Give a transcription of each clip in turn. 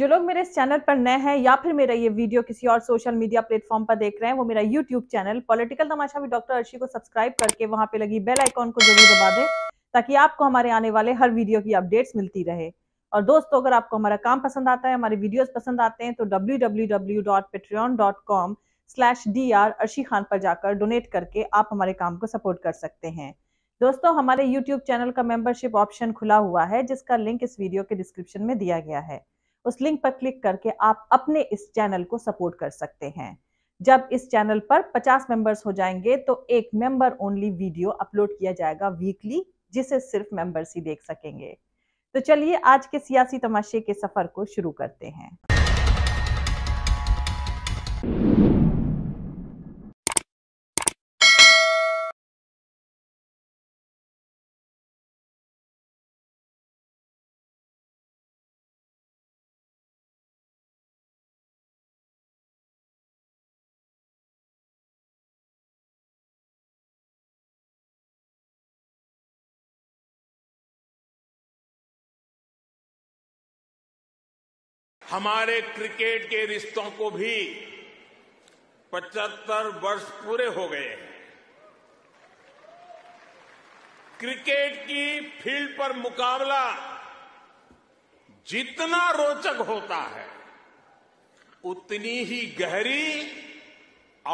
जो लोग मेरे इस चैनल पर नए हैं या फिर मेरा ये वीडियो किसी और सोशल मीडिया प्लेटफॉर्म पर देख रहे हैं वो मेरा यूट्यूब चैनल पॉलिटिकल तमाशा भी डॉक्टर अर्शी को सब्सक्राइब करके वहां पे लगी बेल आइकॉन को जरूर दबा दें ताकि आपको हमारे आने वाले हर वीडियो की अपडेट्स मिलती रहे और दोस्तों अगर आपको हमारा काम पसंद आता है हमारे वीडियोज पसंद आते हैं तो W slash D R Arshi Khan पर जाकर डोनेट करके आप हमारे काम को सपोर्ट कर सकते हैं दोस्तों हमारे यूट्यूब चैनल का मेंबरशिप ऑप्शन खुला हुआ है जिसका लिंक इस वीडियो के डिस्क्रिप्शन में दिया गया है उस लिंक पर क्लिक करके आप अपने इस चैनल को सपोर्ट कर सकते हैं जब इस चैनल पर 50 मेंबर्स हो जाएंगे तो एक मेंबर ओनली वीडियो अपलोड किया जाएगा वीकली जिसे सिर्फ मेंबर्स ही देख सकेंगे तो चलिए आज के सियासी तमाशे के सफर को शुरू करते हैं हमारे क्रिकेट के रिश्तों को भी 75 वर्ष पूरे हो गए हैं क्रिकेट की फील्ड पर मुकाबला जितना रोचक होता है उतनी ही गहरी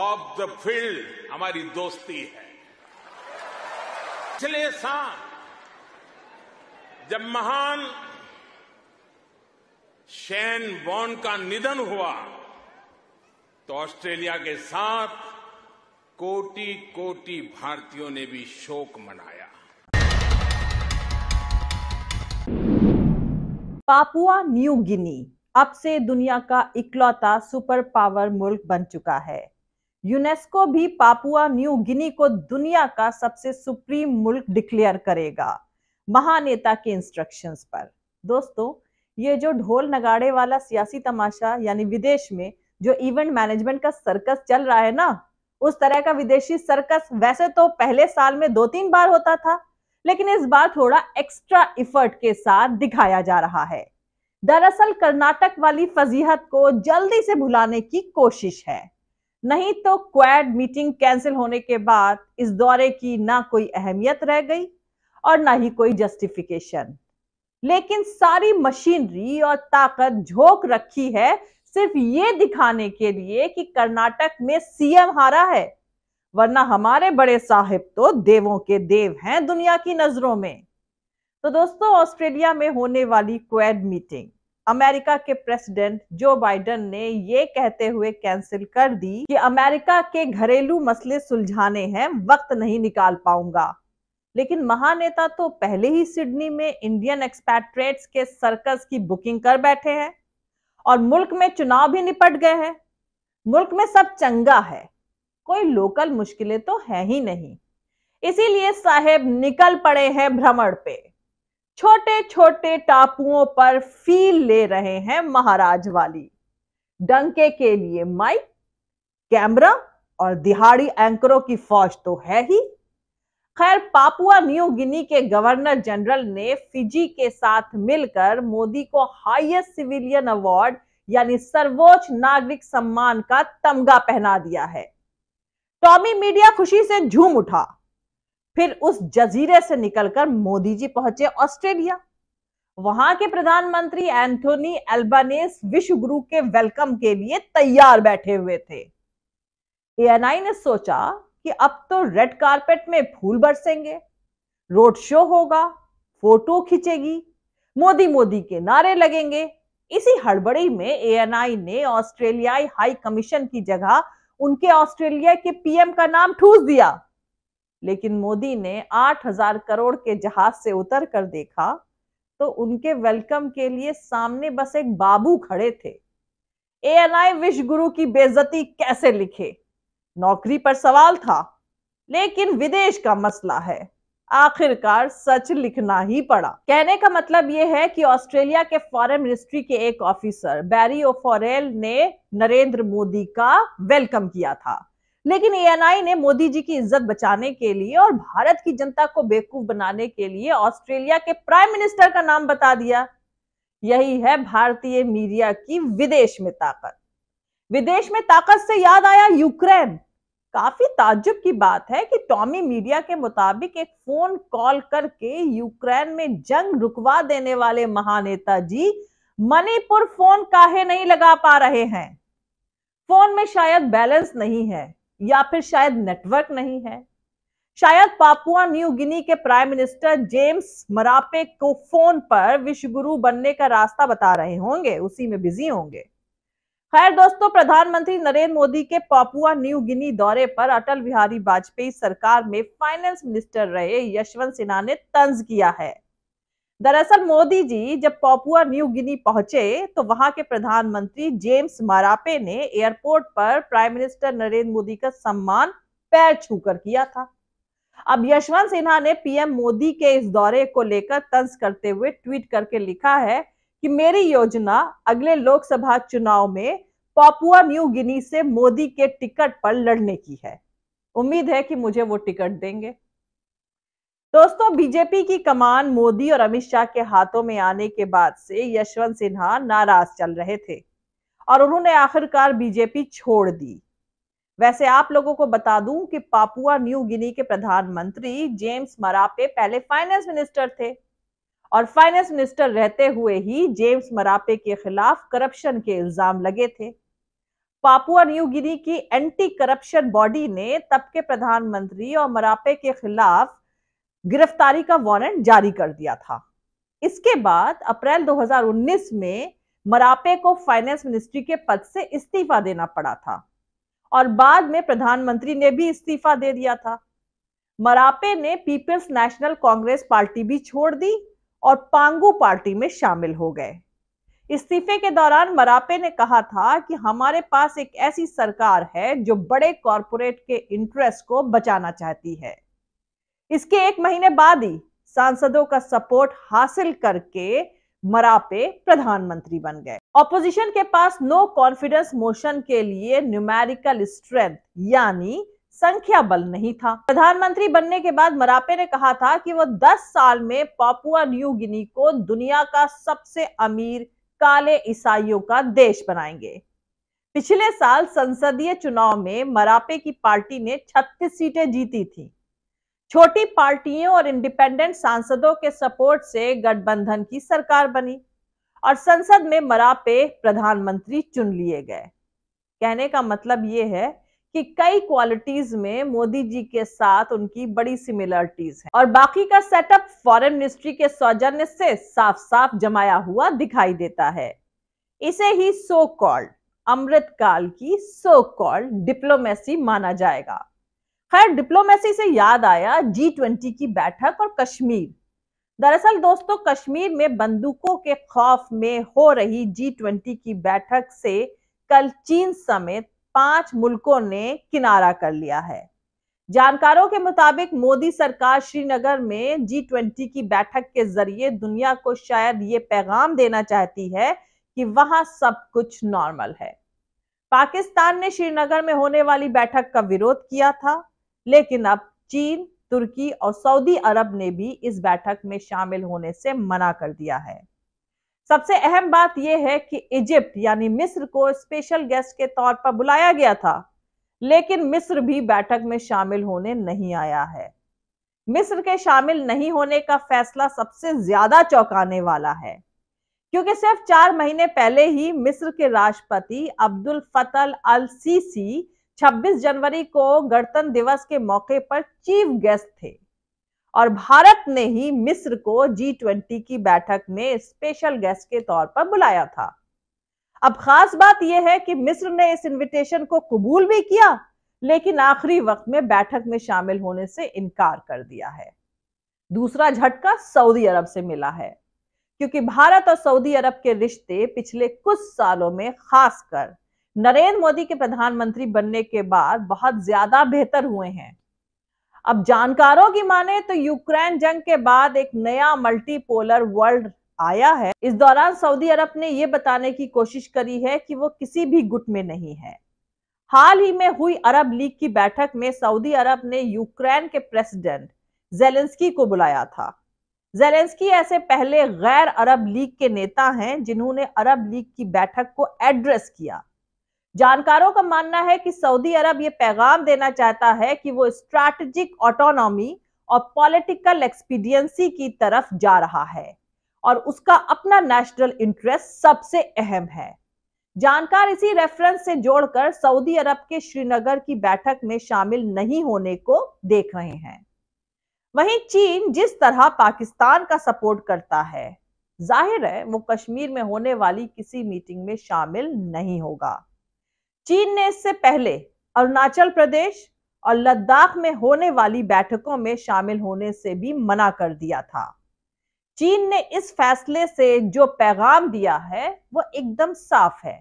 ऑफ द फील्ड हमारी दोस्ती है पिछले साल जब महान शेन वॉन का निधन हुआ तो ऑस्ट्रेलिया के साथ कोटि कोटि भारतीयों ने भी शोक मनाया पापुआ न्यू गिनी अब से दुनिया का इकलौता सुपर पावर मुल्क बन चुका है यूनेस्को भी पापुआ न्यू गिनी को दुनिया का सबसे सुप्रीम मुल्क डिक्लेयर करेगा महानेता के इंस्ट्रक्शंस पर दोस्तों ये जो ढोल नगाड़े वाला सियासी तमाशा यानी विदेश में जो इवेंट मैनेजमेंट का सर्कस चल रहा है ना उस तरह का विदेशी सर्कस वैसे तो पहले साल में दो तीन बार होता था लेकिन इस बार थोड़ा एक्स्ट्रा इफर्ट के साथ दिखाया जा रहा है दरअसल कर्नाटक वाली फजीहत को जल्दी से भुलाने की कोशिश है नहीं तो क्वैड मीटिंग कैंसिल होने के बाद इस दौरे की ना कोई अहमियत रह गई और ना ही कोई जस्टिफिकेशन लेकिन सारी मशीनरी और ताकत झोंक रखी है सिर्फ ये दिखाने के लिए कि कर्नाटक में सीएम हारा है वरना हमारे बड़े साहिब तो देवों के देव हैं दुनिया की नजरों में तो दोस्तों ऑस्ट्रेलिया में होने वाली क्वेड मीटिंग अमेरिका के प्रेसिडेंट जो बाइडन ने ये कहते हुए कैंसिल कर दी कि अमेरिका के घरेलू मसले सुलझाने हैं वक्त नहीं निकाल पाऊंगा लेकिन महानेता तो पहले ही सिडनी में इंडियन एक्सपैट्रेट्स के सर्कस की बुकिंग कर बैठे हैं और मुल्क में चुनाव भी निपट गए हैं मुल्क में सब चंगा है कोई लोकल मुश्किलें तो है ही नहीं इसीलिए साहेब निकल पड़े हैं भ्रमण पे छोटे छोटे टापुओं पर फील ले रहे हैं महाराज वाली डंके के लिए माइक कैमरा और दिहाड़ी एंकरों की फौज तो है ही खैर पापुआ न्यू गिनी के गवर्नर जनरल ने फिजी के साथ मिलकर मोदी को हाईएस्ट सिविलियन अवार्ड यानी सर्वोच्च नागरिक सम्मान का तमगा पहना दिया है टॉमी मीडिया खुशी से झूम उठा फिर उस जजीरे से निकलकर मोदी जी पहुंचे ऑस्ट्रेलिया वहां के प्रधानमंत्री एंथोनी एल्बानेस विश्व गुरु के वेलकम के लिए तैयार बैठे हुए थे एएनआई ने सोचा कि अब तो रेड कारपेट में फूल बरसेंगे रोड शो होगा फोटो खींचेगी मोदी मोदी के नारे लगेंगे इसी हड़बड़ी में एएनआई ने ऑस्ट्रेलियाई हाई कमीशन की जगह उनके ऑस्ट्रेलिया के पीएम का नाम ठूस दिया लेकिन मोदी ने 8000 करोड़ के जहाज से उतर कर देखा तो उनके वेलकम के लिए सामने बस एक बाबू खड़े थे एएनआई विश्व गुरु की बेजती कैसे लिखे नौकरी पर सवाल था लेकिन विदेश का मसला है आखिरकार सच लिखना ही पड़ा कहने का मतलब यह है कि ऑस्ट्रेलिया के फॉरेन मिनिस्ट्री के एक ऑफिसर बैरी ओफोरेल ने नरेंद्र मोदी का वेलकम किया था लेकिन एएनआई ने मोदी जी की इज्जत बचाने के लिए और भारत की जनता को बेवकूफ बनाने के लिए ऑस्ट्रेलिया के प्राइम मिनिस्टर का नाम बता दिया यही है भारतीय मीडिया की विदेश में ताकत विदेश में ताकत से याद आया यूक्रेन काफी ताज्जुब की बात है कि टॉमी मीडिया के मुताबिक एक फोन कॉल करके यूक्रेन में जंग रुकवा देने वाले महानेता जी मणिपुर फोन काहे नहीं लगा पा रहे हैं फोन में शायद बैलेंस नहीं है या फिर शायद नेटवर्क नहीं है शायद पापुआ न्यू गिनी के प्राइम मिनिस्टर जेम्स मरापे को फोन पर विश्वगुरु बनने का रास्ता बता रहे होंगे उसी में बिजी होंगे खैर दोस्तों प्रधानमंत्री नरेंद्र मोदी के पापुआ न्यू गिनी दौरे पर अटल बिहारी वाजपेयी सरकार में फाइनेंस मिनिस्टर रहे यशवंत सिन्हा ने तंज किया है दरअसल मोदी जी जब पापुआ न्यू गिनी पहुंचे तो वहां के प्रधानमंत्री जेम्स मारापे ने एयरपोर्ट पर प्राइम मिनिस्टर नरेंद्र मोदी का सम्मान पैर छूकर किया था अब यशवंत सिन्हा ने पीएम मोदी के इस दौरे को लेकर तंज करते हुए ट्वीट करके लिखा है कि मेरी योजना अगले लोकसभा चुनाव में पापुआ न्यू गिनी से मोदी के टिकट पर लड़ने की है उम्मीद है कि मुझे वो टिकट देंगे दोस्तों बीजेपी की कमान मोदी और अमित शाह के हाथों में आने के बाद से यशवंत सिन्हा नाराज चल रहे थे और उन्होंने आखिरकार बीजेपी छोड़ दी वैसे आप लोगों को बता दूं कि पापुआ न्यू गिनी के प्रधानमंत्री जेम्स मरापे पहले फाइनेंस मिनिस्टर थे और फाइनेंस मिनिस्टर रहते हुए ही जेम्स मरापे के खिलाफ करप्शन के इल्जाम लगे थे पापुआ न्यू गिनी की एंटी करप्शन बॉडी ने तब के प्रधानमंत्री और मरापे के खिलाफ गिरफ्तारी का वारंट जारी कर दिया था इसके बाद अप्रैल 2019 में मरापे को फाइनेंस मिनिस्ट्री के पद से इस्तीफा देना पड़ा था और बाद में प्रधानमंत्री ने भी इस्तीफा दे दिया था मरापे ने पीपल्स नेशनल कांग्रेस पार्टी भी छोड़ दी और पांगू पार्टी में शामिल हो गए इस्तीफे के दौरान मरापे ने कहा था कि हमारे पास एक ऐसी सरकार है जो बड़े कॉरपोरेट के इंटरेस्ट को बचाना चाहती है इसके एक महीने बाद ही सांसदों का सपोर्ट हासिल करके मरापे प्रधानमंत्री बन गए ऑपोजिशन के पास नो कॉन्फिडेंस मोशन के लिए न्यूमेरिकल स्ट्रेंथ यानी संख्या बल नहीं था प्रधानमंत्री बनने के बाद मरापे ने कहा था कि वह 10 साल में पापुआ न्यू गिनी को दुनिया का सबसे अमीर काले ईसाइयों का देश बनाएंगे पिछले साल संसदीय चुनाव में मरापे की पार्टी ने 36 सीटें जीती थी छोटी पार्टियों और इंडिपेंडेंट सांसदों के सपोर्ट से गठबंधन की सरकार बनी और संसद में मरापे प्रधानमंत्री चुन लिए गए कहने का मतलब ये है कि कई क्वालिटीज में मोदी जी के साथ उनकी बड़ी सिमिलरिटीज है और बाकी का सेटअप फॉरेन मिनिस्ट्री के सौजन्य से साफ साफ जमाया हुआ दिखाई देता है इसे ही सो कॉल्ड अमृतकाल की सो कॉल्ड डिप्लोमेसी माना जाएगा खैर डिप्लोमेसी से याद आया जी ट्वेंटी की बैठक और कश्मीर दरअसल दोस्तों कश्मीर में बंदूकों के खौफ में हो रही जी ट्वेंटी की बैठक से कल चीन समेत पांच मुल्कों ने किनारा कर लिया है जानकारों के मुताबिक मोदी सरकार श्रीनगर में जी ट्वेंटी की बैठक के जरिए दुनिया को शायद ये पैगाम देना चाहती है कि वहां सब कुछ नॉर्मल है पाकिस्तान ने श्रीनगर में होने वाली बैठक का विरोध किया था लेकिन अब चीन तुर्की और सऊदी अरब ने भी इस बैठक में शामिल होने से मना कर दिया है सबसे अहम बात यह है कि इजिप्ट यानी मिस्र को स्पेशल गेस्ट के तौर पर बुलाया गया था लेकिन मिस्र भी बैठक में शामिल होने नहीं आया है मिस्र के शामिल नहीं होने का फैसला सबसे ज्यादा चौंकाने वाला है क्योंकि सिर्फ चार महीने पहले ही मिस्र के राष्ट्रपति अब्दुल फतल अल सीसी 26 जनवरी को गणतंत्र दिवस के मौके पर चीफ गेस्ट थे और भारत ने ही मिस्र को जी ट्वेंटी की बैठक में स्पेशल गेस्ट के तौर पर बुलाया था अब खास बात यह है कि मिस्र ने इस इनविटेशन को कबूल भी किया लेकिन आखिरी वक्त में बैठक में शामिल होने से इनकार कर दिया है दूसरा झटका सऊदी अरब से मिला है क्योंकि भारत और सऊदी अरब के रिश्ते पिछले कुछ सालों में खासकर नरेंद्र मोदी के प्रधानमंत्री बनने के बाद बहुत ज्यादा बेहतर हुए हैं अब जानकारों की माने तो यूक्रेन जंग के बाद एक नया मल्टीपोलर वर्ल्ड आया है इस दौरान सऊदी अरब ने यह बताने की कोशिश करी है कि वो किसी भी गुट में नहीं है हाल ही में हुई अरब लीग की बैठक में सऊदी अरब ने यूक्रेन के प्रेसिडेंट जेलेंस्की को बुलाया था जेलेंस्की ऐसे पहले गैर अरब लीग के नेता हैं जिन्होंने अरब लीग की बैठक को एड्रेस किया जानकारों का मानना है कि सऊदी अरब ये पैगाम देना चाहता है कि वो स्ट्रैटेजिक ऑटोनॉमी और पॉलिटिकल एक्सपीडियंसी की तरफ जा रहा है और उसका अपना नेशनल इंटरेस्ट सबसे अहम है जानकार इसी रेफरेंस से जोड़कर सऊदी अरब के श्रीनगर की बैठक में शामिल नहीं होने को देख रहे हैं वहीं चीन जिस तरह पाकिस्तान का सपोर्ट करता है जाहिर है वो कश्मीर में होने वाली किसी मीटिंग में शामिल नहीं होगा चीन ने इससे पहले अरुणाचल प्रदेश और लद्दाख में होने वाली बैठकों में शामिल होने से भी मना कर दिया था चीन ने इस फैसले से जो पैगाम दिया है वो एकदम साफ है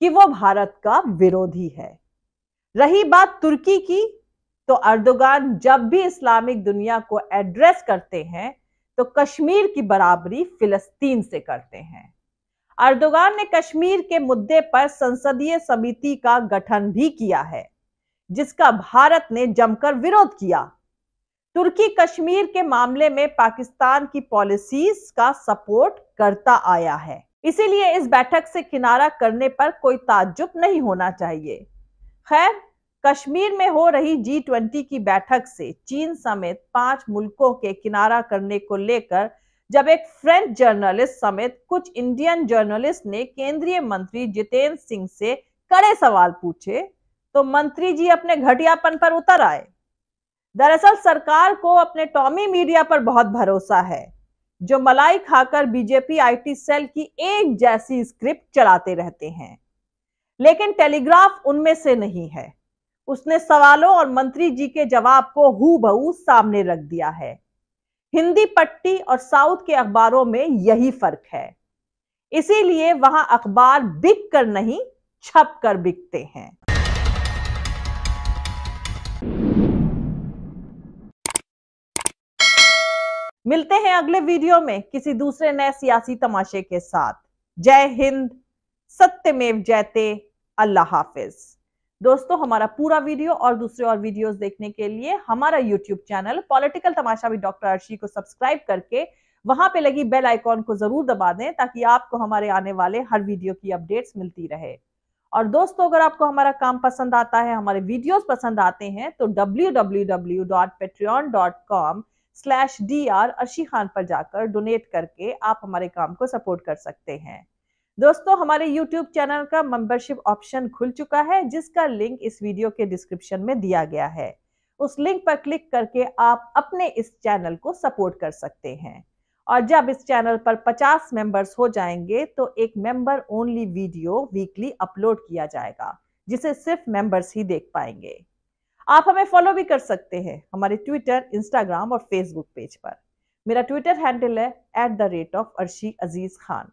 कि वो भारत का विरोधी है रही बात तुर्की की तो अर्दोगान जब भी इस्लामिक दुनिया को एड्रेस करते हैं तो कश्मीर की बराबरी फिलिस्तीन से करते हैं अर्दोगान ने कश्मीर के मुद्दे पर संसदीय समिति का गठन भी किया है जिसका भारत ने जमकर विरोध किया तुर्की कश्मीर के मामले में पाकिस्तान की पॉलिसीज का सपोर्ट करता आया है इसीलिए इस बैठक से किनारा करने पर कोई ताज्जुब नहीं होना चाहिए खैर कश्मीर में हो रही जी ट्वेंटी की बैठक से चीन समेत पांच मुल्कों के किनारा करने को लेकर जब एक फ्रेंच जर्नलिस्ट समेत कुछ इंडियन जर्नलिस्ट ने केंद्रीय मंत्री जितेंद्र सिंह से कड़े सवाल पूछे तो मंत्री जी अपने घटियापन पर उतर आए दरअसल सरकार को अपने टॉमी मीडिया पर बहुत भरोसा है जो मलाई खाकर बीजेपी आईटी सेल की एक जैसी स्क्रिप्ट चलाते रहते हैं लेकिन टेलीग्राफ उनमें से नहीं है उसने सवालों और मंत्री जी के जवाब को हु सामने रख दिया है हिंदी पट्टी और साउथ के अखबारों में यही फर्क है इसीलिए वहां अखबार बिक कर नहीं छप कर बिकते हैं मिलते हैं अगले वीडियो में किसी दूसरे नए सियासी तमाशे के साथ जय हिंद सत्यमेव जयते अल्लाह हाफिज दोस्तों हमारा पूरा वीडियो और दूसरे और वीडियोस देखने के लिए हमारा यूट्यूब चैनल पॉलिटिकल तमाशा भी डॉक्टर अर्शी को सब्सक्राइब करके वहां पे लगी बेल आइकॉन को जरूर दबा दें ताकि आपको हमारे आने वाले हर वीडियो की अपडेट्स मिलती रहे और दोस्तों अगर आपको हमारा काम पसंद आता है हमारे वीडियोस पसंद आते हैं तो www.patreon.com slash D R Arshi Khan पर जाकर डोनेट करके आप हमारे काम को सपोर्ट कर सकते हैं दोस्तों हमारे YouTube चैनल का मेंबरशिप ऑप्शन खुल चुका है जिसका लिंक इस वीडियो के डिस्क्रिप्शन में दिया गया है उस लिंक पर क्लिक करके आप अपने इस चैनल को सपोर्ट कर सकते हैं और जब इस चैनल पर 50 मेंबर्स हो जाएंगे तो एक member only video weekly upload किया जाएगा जिसे सिर्फ मेंबर्स ही देख पाएंगे आप हमें फॉलो भी कर सकते हैं हमारे ट्विटर इंस्टाग्राम और फेसबुक पेज पर मेरा ट्विटर हैंडल है at the rate of Arshi Aziz Khan